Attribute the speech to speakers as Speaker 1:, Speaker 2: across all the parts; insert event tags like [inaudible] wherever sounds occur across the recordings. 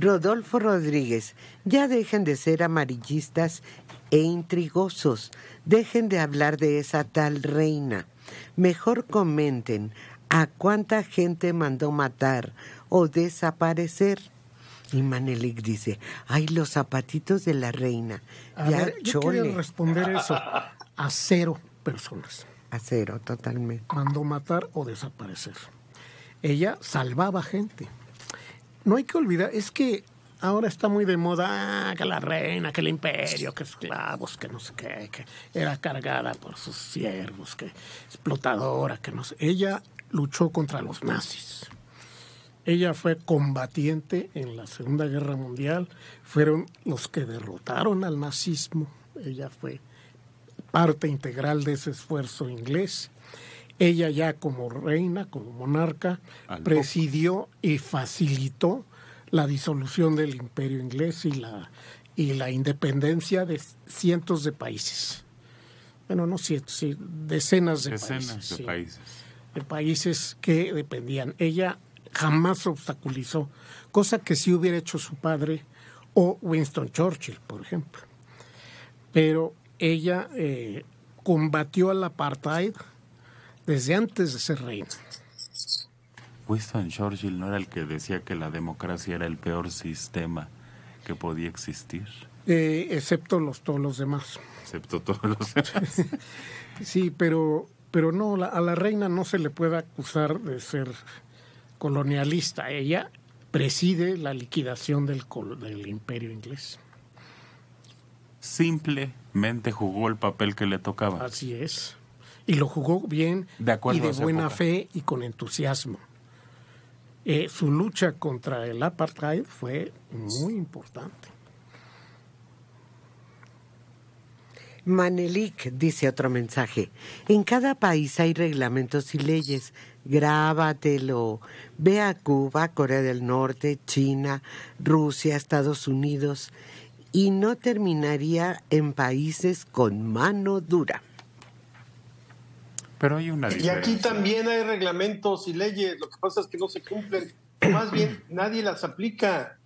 Speaker 1: Rodolfo Rodríguez, ya dejen de ser amarillistas e intrigosos, dejen de hablar de esa tal reina. Mejor comenten a cuánta gente mandó matar o desaparecer. Y Manelik dice, ay, los zapatitos de la reina. ya yo quiero
Speaker 2: responder eso.
Speaker 1: A cero personas. A cero, totalmente. Mandó
Speaker 2: matar o desaparecer. Ella salvaba gente no hay que olvidar, es que ahora está muy de moda ah, que la reina, que el imperio, que esclavos, que no sé qué, que era cargada por sus siervos, que explotadora, que no sé. Ella luchó contra los nazis. Ella fue combatiente en la Segunda Guerra Mundial. Fueron los que derrotaron al nazismo. Ella fue parte integral de ese esfuerzo inglés. Ella ya como reina, como monarca, presidió y facilitó la disolución del imperio inglés y la, y la independencia de cientos de países. Bueno, no cientos, sí, decenas de decenas países. De, países. de países que dependían. Ella jamás obstaculizó, cosa que sí hubiera hecho su padre o Winston Churchill, por ejemplo. Pero ella eh, combatió al apartheid desde antes de ser reina.
Speaker 3: Winston pues Churchill no era el que decía que la democracia era el peor sistema que podía existir.
Speaker 2: Eh, excepto los, todos los demás. Excepto todos los demás. [laughs] sí, pero, pero no, a la reina no se le puede acusar de ser colonialista. Ella preside la liquidación del imperio inglés. Simplemente
Speaker 3: jugó el papel que le tocaba.
Speaker 2: Así es y lo jugó bien y de buena fe y con entusiasmo. Eh, su lucha contra el apartheid fue muy importante.
Speaker 1: Manelik dice otro mensaje. En cada país hay reglamentos y leyes. Grábatelo. Ve a Cuba, Corea del Norte, China, Rusia, Estados Unidos y no terminaría en países con mano dura. Pero hay una Y aquí también
Speaker 4: hay reglamentos y leyes, lo que pasa es que no se cumplen. Más bien, nadie las aplica.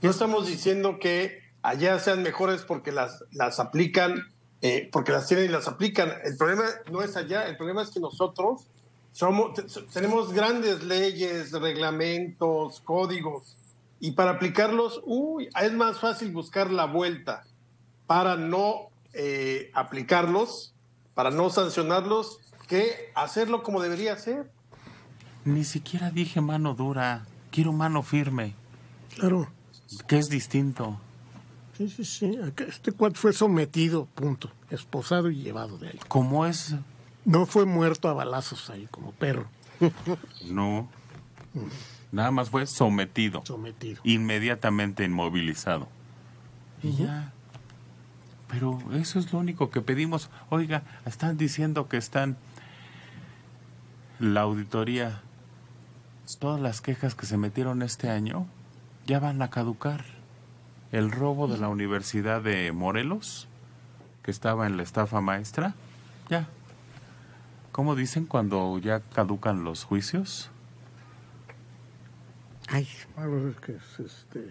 Speaker 4: No estamos diciendo que allá sean mejores porque las, las aplican, eh, porque las tienen y las aplican. El problema no es allá, el problema es que nosotros somos, tenemos grandes leyes, reglamentos, códigos, y para aplicarlos, es más fácil buscar la vuelta para no eh, aplicarlos, para no sancionarlos hacerlo como debería ser.
Speaker 3: Ni siquiera dije mano dura, quiero mano firme. Claro. Que es distinto.
Speaker 2: Sí, sí, sí. Este cuate fue sometido, punto. Esposado y llevado de ahí. ¿Cómo es? No fue muerto a balazos ahí, como perro.
Speaker 3: [laughs] no. Nada más fue sometido. Sometido. Inmediatamente inmovilizado. Y ya. Pero eso es lo único que pedimos. Oiga, están diciendo que están la auditoría, pues todas las quejas que se metieron este año ya van a caducar. El robo de la Universidad de Morelos, que estaba en la estafa maestra, ya. ¿Cómo dicen cuando ya caducan los juicios?
Speaker 2: Ay. Ah, pues que, este,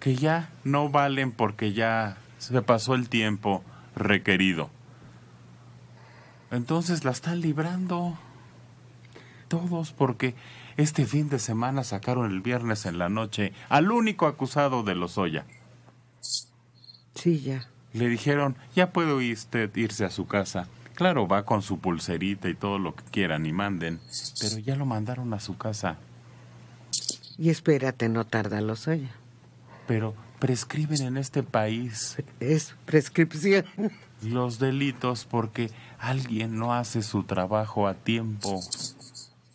Speaker 3: que ya no valen porque ya se pasó el tiempo requerido. Entonces la están librando todos porque este fin de semana sacaron el viernes en la noche al único acusado de Lozoya. Sí, ya. Le dijeron, ya puede usted irse a su casa. Claro, va con su pulserita y todo lo que quieran y manden, pero ya lo mandaron a su casa. Y espérate, no tarda Lozoya. Pero prescriben en este país. Es prescripción. Los delitos porque alguien no hace su trabajo a tiempo.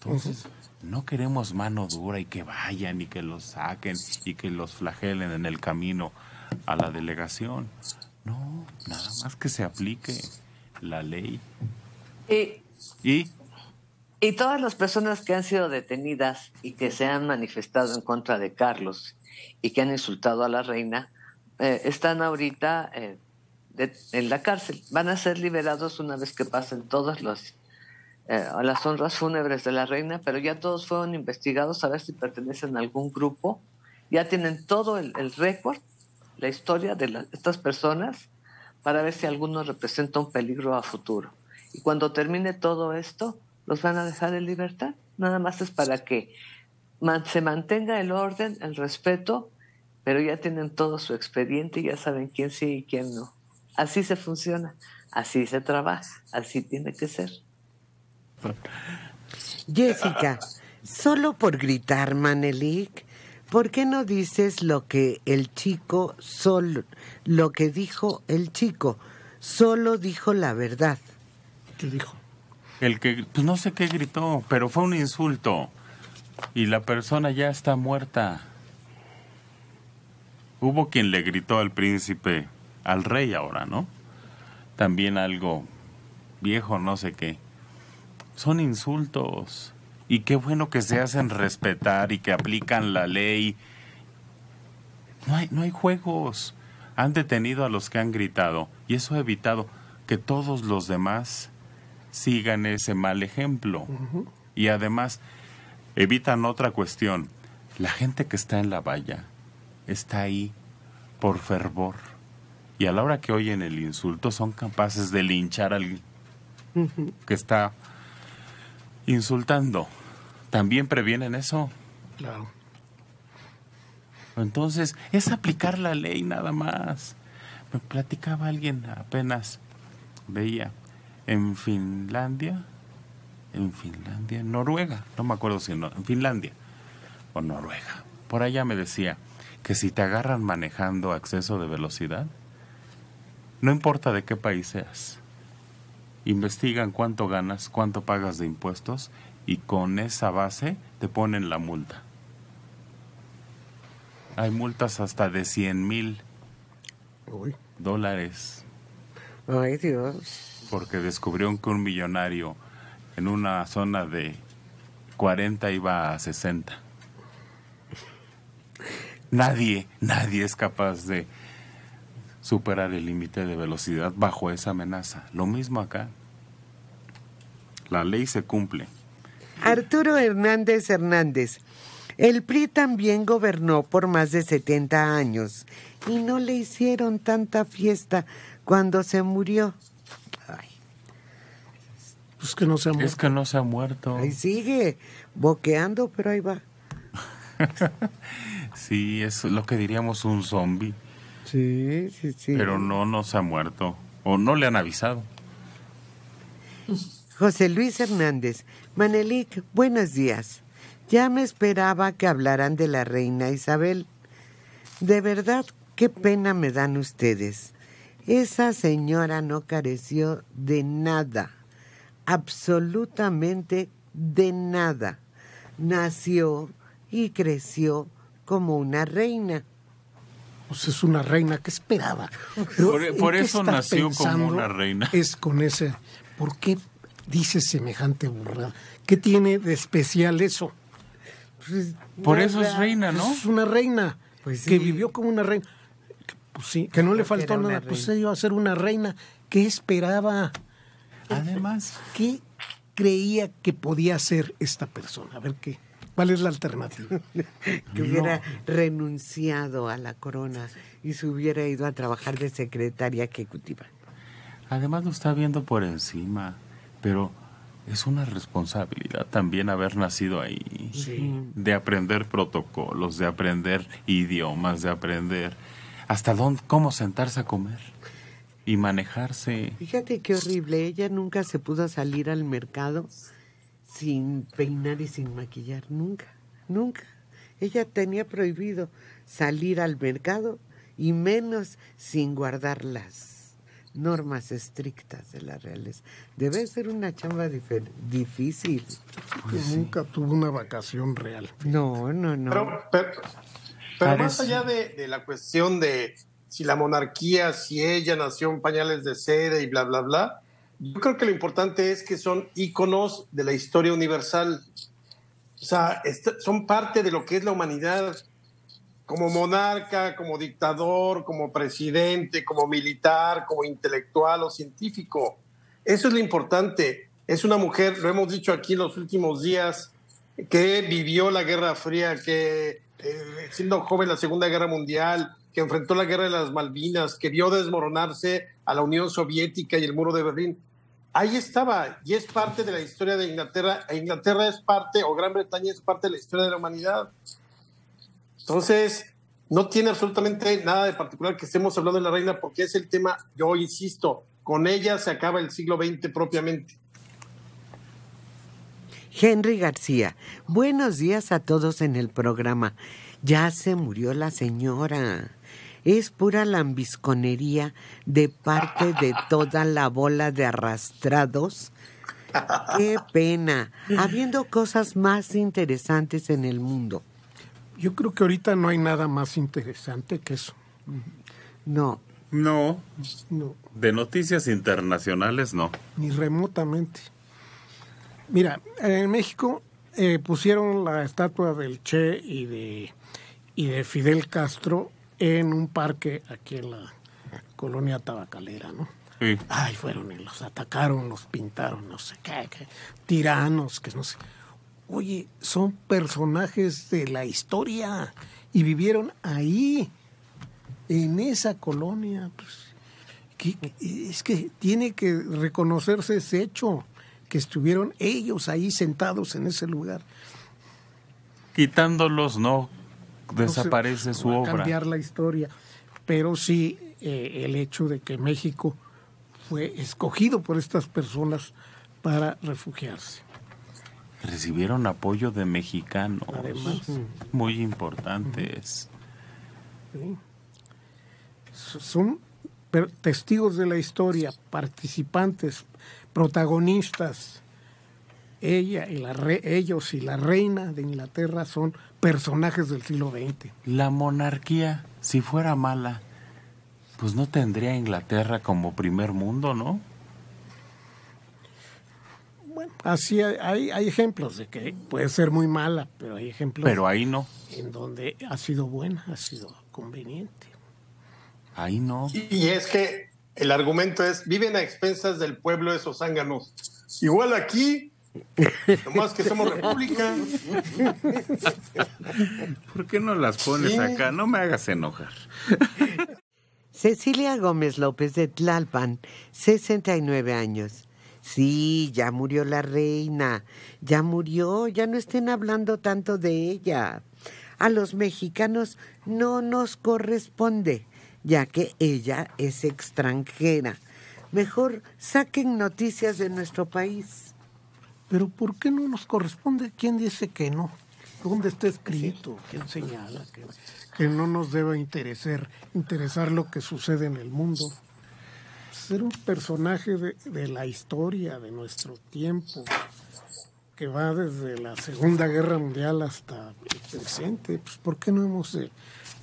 Speaker 3: Entonces, no queremos mano dura y que vayan y que los saquen y que los flagelen en el camino a la delegación. No, nada más que se aplique la ley.
Speaker 5: Y, ¿Y? todas las personas que han sido detenidas y que se han manifestado en contra de Carlos y que han insultado a la reina, eh, están ahorita eh, en la cárcel. Van a ser liberados una vez que pasen todos los... Eh, a las honras fúnebres de la reina, pero ya todos fueron investigados a ver si pertenecen a algún grupo. Ya tienen todo el, récord, la historia de estas personas, para ver si alguno representa un peligro a futuro. Y cuando termine todo esto, los van a dejar en libertad. Nada más es para que se mantenga el orden, el respeto, pero ya tienen todo su expediente y ya saben quién sí y quién no. Así se funciona, así se trabaja, así tiene que ser.
Speaker 1: [laughs] Jessica, solo por gritar, Manelik, ¿por qué no dices lo que el chico solo, lo que dijo el chico? Solo dijo la verdad. ¿Qué dijo?
Speaker 3: El que, pues no sé qué gritó, pero fue un insulto. Y la persona ya está muerta. Hubo quien le gritó al príncipe, al rey ahora, ¿no? También algo viejo, no sé qué son insultos. Y qué bueno que se hacen respetar y que aplican la ley. No hay, no hay juegos. Han detenido a los que han gritado y eso ha evitado que todos los demás sigan ese mal ejemplo. Y además evitan otra cuestión. La gente que está en la valla está ahí por fervor. Y a la hora que oyen el insulto son capaces de linchar al que está insultando, ¿también previenen eso? Claro. Entonces, es aplicar la ley nada más. Me platicaba alguien apenas, veía, en Finlandia, en Finlandia, Noruega, no me acuerdo si en, en Finlandia o Noruega. Por allá me decía que si te agarran manejando a exceso de velocidad, no importa de qué país seas, investigan cuánto ganas, cuánto pagas de impuestos y con esa base te ponen la multa. Hay multas hasta de 100 mil dólares.
Speaker 1: Ay, Dios.
Speaker 3: Porque descubrieron que un millonario en una zona de 40 iba a 60. Nadie, nadie es capaz de superar el límite de velocidad bajo esa amenaza. Lo mismo acá. La ley se cumple.
Speaker 1: Arturo Hernández Hernández. El PRI también gobernó por más de 70 años y no le hicieron tanta fiesta cuando se murió. Pues que no se ha Es que no se ha muerto. Ahí sigue boqueando, pero ahí va. [laughs]
Speaker 3: sí, es lo que diríamos un zombie. Sí, sí, sí. Pero no nos ha muerto o no le han avisado.
Speaker 1: José Luis Hernández, Manelik, buenos días. Ya me esperaba que hablaran de la reina Isabel. De verdad, qué pena me dan ustedes. Esa señora no careció de nada, absolutamente de nada. Nació y creció como una reina pues es una reina, que esperaba?
Speaker 2: por, eso nació como una reina. Es con ese, ¿por qué dice semejante burrada? ¿Qué tiene de especial eso? Pues, por eso es reina, ¿no? Es una reina, pues que vivió como una reina. Pues, sí, que no le faltó nada, pues se iba a ser una reina. que esperaba? Además, ¿qué creía que podía ser esta persona? A ver qué. ¿Cuál es la alternativa? [laughs] que hubiera
Speaker 1: renunciado a la corona y se hubiera ido a trabajar de secretaria ejecutiva.
Speaker 3: Además lo está viendo por encima, pero es una responsabilidad también haber nacido ahí. Sí. De aprender protocolos, de aprender idiomas, de aprender hasta dónde, cómo sentarse a comer y manejarse.
Speaker 1: Fíjate qué horrible, ella nunca se pudo salir al mercado sin peinar y sin maquillar, nunca, nunca. Ella tenía prohibido salir al mercado y menos sin guardar las normas estrictas de la reales Debe ser una chamba difícil. Nunca tuvo una vacación real. No, no, no.
Speaker 4: Pero, más allá de, de la cuestión de si la monarquía, si ella nació en pañales de seda y bla, bla, bla, yo creo que lo importante es que son íconos de la historia universal. O sea, son parte de lo que es la humanidad como monarca, como dictador, como presidente, como militar, como intelectual o científico. Eso es lo importante. Es una mujer, lo hemos dicho aquí en los últimos días, que vivió la Guerra Fría, que eh, siendo joven la Segunda Guerra Mundial, que enfrentó la Guerra de las Malvinas, que vio desmoronarse a la Unión Soviética y el muro de Berlín ahí estaba y es parte de la historia de Inglaterra. e Inglaterra es parte, o Gran Bretaña es parte de la historia de la humanidad. Entonces, no tiene absolutamente nada de particular que estemos hablando de la reina porque es el tema, yo insisto, con ella se acaba el siglo XX propiamente.
Speaker 1: Henry García, buenos días a todos en el programa. Ya se murió la señora es pura lambisconería de parte de toda la bola de arrastrados. Qué pena, habiendo cosas más interesantes en el mundo. Yo creo que ahorita no hay nada más interesante que eso. No. No.
Speaker 3: De noticias internacionales no.
Speaker 2: Ni remotamente. Mira, en México eh, pusieron la estatua del Che y de, y de Fidel Castro en un parque aquí en la colonia tabacalera, ¿no? Sí. Ay, fueron y los atacaron, los pintaron, no sé qué, tiranos, que no sé. Oye, son personajes de la historia y vivieron ahí, en esa colonia. Pues, es que tiene que reconocerse ese hecho, que estuvieron ellos ahí sentados en ese lugar.
Speaker 3: Quitándolos, no desaparece su va obra. A cambiar
Speaker 2: la historia, pero sí eh, el hecho de que México fue escogido por estas personas para refugiarse.
Speaker 3: Recibieron apoyo de mexicanos, muy importantes.
Speaker 2: Son testigos de la historia, participantes, protagonistas ella y la ellos y la reina de Inglaterra son personajes del siglo XX. La monarquía, si fuera mala,
Speaker 3: pues no tendría Inglaterra como
Speaker 2: primer mundo, ¿no? Bueno, así hay, hay ejemplos de que puede ser muy mala, pero hay ejemplos. Pero ahí no. En donde ha sido buena, ha sido
Speaker 4: conveniente.
Speaker 2: Ahí no. Y
Speaker 4: es que el argumento es: viven a expensas del pueblo esos zánganos. Igual aquí
Speaker 1: que somos república.
Speaker 3: ¿Por qué no las pones acá? No me hagas enojar.
Speaker 1: Cecilia Gómez López de Tlalpan, 69 años. Sí, ya murió la reina, ya murió, ya no estén hablando tanto de ella. A los mexicanos no nos corresponde, ya que ella es extranjera. Mejor saquen noticias de nuestro país. Pero ¿por qué no nos corresponde? ¿Quién dice que no? ¿Dónde está escrito? ¿Quién señala
Speaker 2: que, no nos deba interesar, interesar lo que sucede en el mundo? Ser un personaje de, la historia, de nuestro tiempo, que va desde la Segunda Guerra Mundial hasta el presente, pues ¿por qué no hemos de,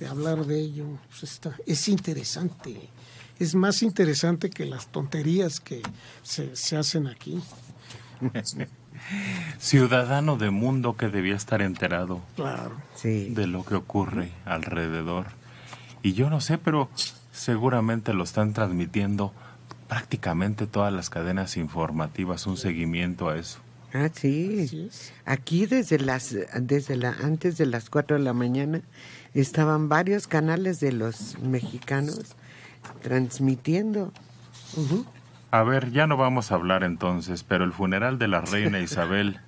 Speaker 2: hablar de ello? Pues, está, es interesante, es más interesante que las tonterías que se, se hacen aquí. [laughs]
Speaker 3: Ciudadano de mundo que debía estar enterado claro. de lo que ocurre alrededor. Y yo no sé, pero seguramente lo están transmitiendo prácticamente todas las cadenas informativas, un seguimiento a eso.
Speaker 1: Ah, sí. Aquí desde las desde la antes de las 4 de la mañana estaban varios canales de los mexicanos transmitiendo.
Speaker 3: A ver, ya no vamos a hablar entonces, pero el funeral de la reina Isabel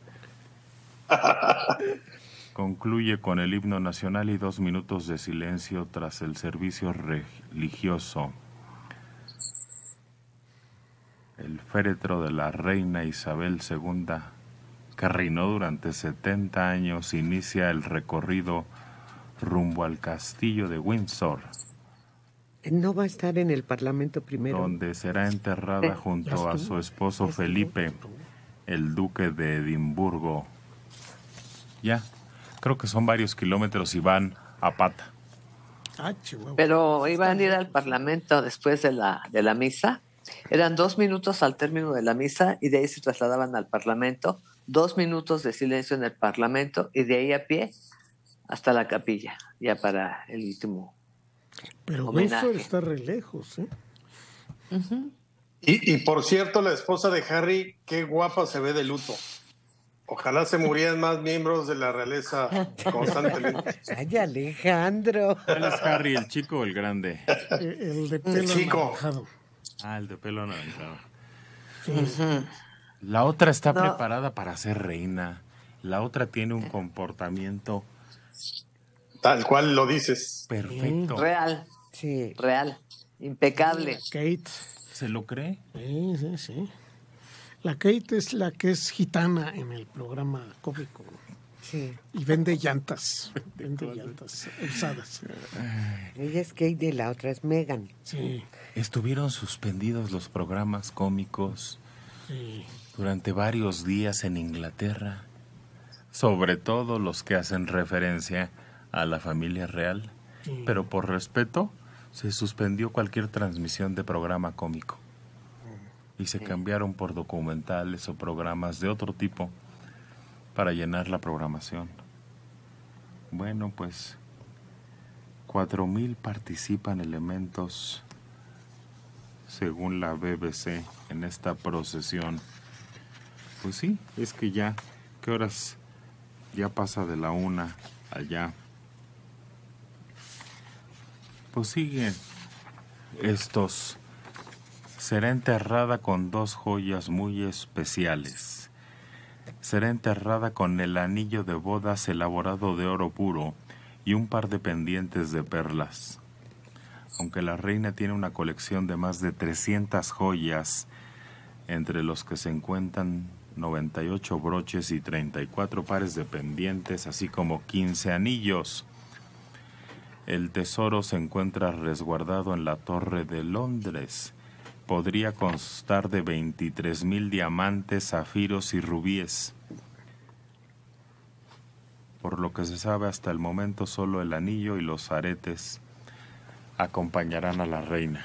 Speaker 3: [laughs] concluye con el himno nacional y dos minutos de silencio tras el servicio religioso. El féretro de la reina Isabel II, que reinó durante 70 años, inicia el recorrido rumbo al castillo de Windsor.
Speaker 1: No va a estar en el Parlamento primero.
Speaker 3: Donde será enterrada eh, junto a su esposo Felipe, el duque de Edimburgo. Ya, creo que son varios kilómetros y van a pata.
Speaker 2: Ah,
Speaker 5: Pero iban a ir al Parlamento después de la, de la misa. Eran dos minutos al término de la misa y de ahí se trasladaban al Parlamento. Dos minutos de silencio en el Parlamento y de ahí a pie hasta la capilla, ya para el último pero eso
Speaker 2: está re lejos, ¿eh?
Speaker 4: y, por cierto, la esposa de Harry, qué guapa se ve de luto. Ojalá se murieran más miembros de la realeza constantemente.
Speaker 1: [laughs] Ay, Alejandro. ¿Cuál es
Speaker 3: Harry, el chico o el grande?
Speaker 1: Eh, el, de pelo chico.
Speaker 4: Ah, el de
Speaker 3: pelo anaranjado. La otra está preparada para ser reina. La otra tiene un eh. comportamiento
Speaker 4: Tal cual lo dices.
Speaker 5: Perfecto. Real. Sí. Real. Impecable. Kate. ¿Se lo cree? Sí, sí, sí.
Speaker 2: La Kate es la que es gitana en el programa cómico. Sí. Y vende llantas. [laughs] Vende llantas usadas.
Speaker 1: Ella es Kate y la otra es Megan. Sí.
Speaker 3: Estuvieron suspendidos los programas cómicos durante varios días en Inglaterra, sobre todo los que hacen referencia a la familia real, pero por respeto se suspendió cualquier transmisión de programa cómico y se cambiaron por documentales o programas de otro tipo para llenar la programación. Bueno, pues cuatro mil participan elementos, según la BBC, en esta procesión. Pues sí, es que ya, ¿qué horas? Ya pasa de la una allá pues sigue, estos. Será enterrada con dos joyas muy especiales. Será enterrada con el anillo de bodas elaborado de oro puro y un par de pendientes de perlas. Aunque la reina tiene una colección de más de 300 joyas, entre los que se encuentran 98 broches y 34 pares de pendientes, así como 15 anillos. El tesoro se encuentra resguardado en la Torre de Londres. Podría constar de 23 mil diamantes, zafiros y rubíes. Por lo que se sabe hasta el momento, solo el anillo y los aretes acompañarán a la reina.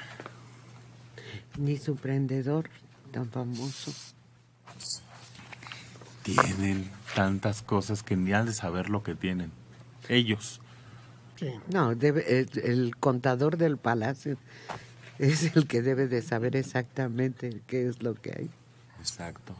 Speaker 1: Ni su prendedor tan famoso.
Speaker 3: Tienen tantas cosas que ni han de saber lo que tienen. Ellos.
Speaker 1: No, el, el, contador del palacio es el que debe de saber exactamente qué es lo que hay. Exacto.